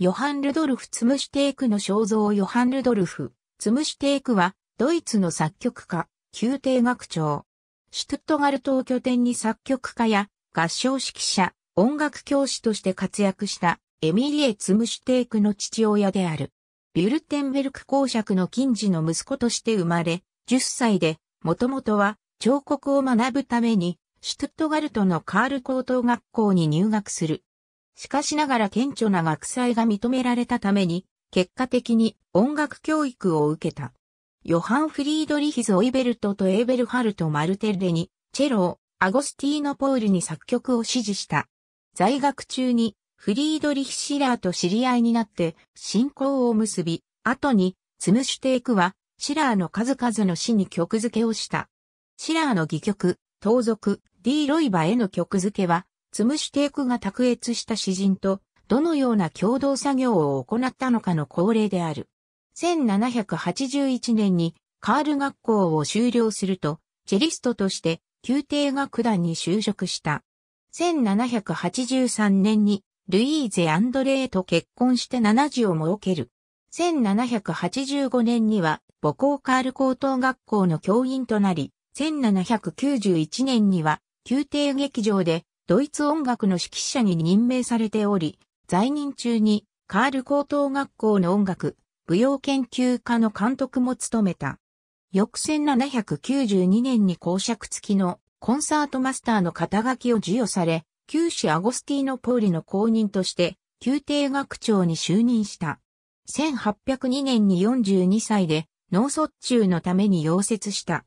ヨハン・ルドルフ・ツムシュテークの肖像ヨハン・ルドルフ・ツムシュテークは、ドイツの作曲家、宮廷学長。シュトゥットガルトを拠点に作曲家や合唱指揮者、音楽教師として活躍したエミリエ・ツムシュテークの父親である。ビュルテンベルク公爵の近似の息子として生まれ、10歳で、もともとは彫刻を学ぶために、シュトゥットガルトのカール高等学校に入学する。しかしながら顕著な学祭が認められたために、結果的に音楽教育を受けた。ヨハン・フリードリヒズ・オイベルトとエーベルハルト・マルテッレに、チェロをアゴスティーノ・ポールに作曲を指示した。在学中にフリードリヒ・シラーと知り合いになって信仰を結び、後にツムシュテイクはシラーの数々の詩に曲付けをした。シラーの戯曲、盗賊、D・ ロイバへの曲付けはつむしテイクが卓越した詩人と、どのような共同作業を行ったのかの恒例である。1781年にカール学校を修了すると、チェリストとして宮廷楽団に就職した。1783年にルイーゼ・アンドレーと結婚して7児を設ける。1785年には母校カール高等学校の教員となり、1791年には宮廷劇場でドイツ音楽の指揮者に任命されており、在任中にカール高等学校の音楽、舞踊研究科の監督も務めた。翌1792年に公爵付きのコンサートマスターの肩書きを授与され、旧市アゴスティーノ・ポーリの公認として、宮廷学長に就任した。1802年に42歳で脳卒中のために溶接した。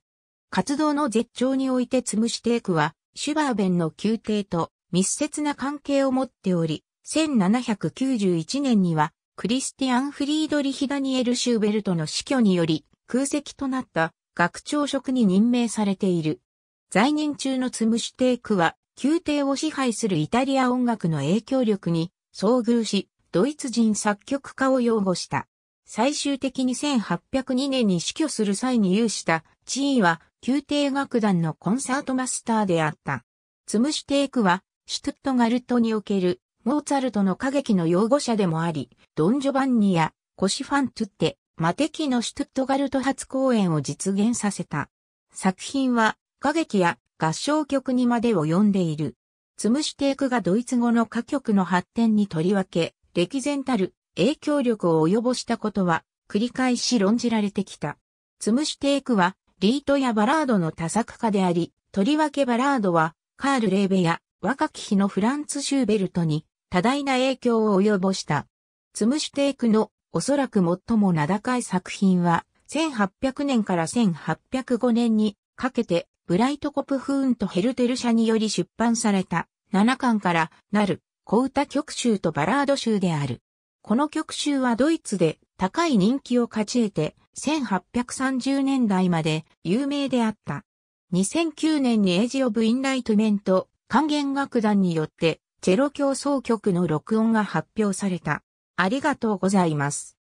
活動の絶頂においてムしテークはシュバーベンの宮廷と密接な関係を持っており、1791年にはクリスティアン・フリードリヒ・ダニエル・シューベルトの死去により空席となった学長職に任命されている。在任中のツムシュテークは宮廷を支配するイタリア音楽の影響力に遭遇し、ドイツ人作曲家を擁護した。最終的に1802年に死去する際に有した地位は宮廷楽団のコンサートマスターであった。ツムシテイクは、シュトゥットガルトにおける、モーツァルトの歌劇の擁護者でもあり、ドン・ジョバンニや、コシファントゥッテ、マテキのシュトゥットガルト初公演を実現させた。作品は、歌劇や合唱曲にまで及んでいる。ツムシテイクがドイツ語の歌曲の発展にとりわけ、歴然たる影響力を及ぼしたことは、繰り返し論じられてきた。ツムシテイクは、リートやバラードの多作家であり、とりわけバラードは、カール・レーベや若き日のフランツ・シューベルトに多大な影響を及ぼした。ツムシュテイクのおそらく最も名高い作品は、1800年から1805年にかけて、ブライトコプフーンとヘルテル社により出版された7巻からなる小歌曲集とバラード集である。この曲集はドイツで高い人気を勝ち得て、1830年代まで有名であった。2009年にエイジ・オブ・インライトメント管弦楽団によってチェロ協奏曲の録音が発表された。ありがとうございます。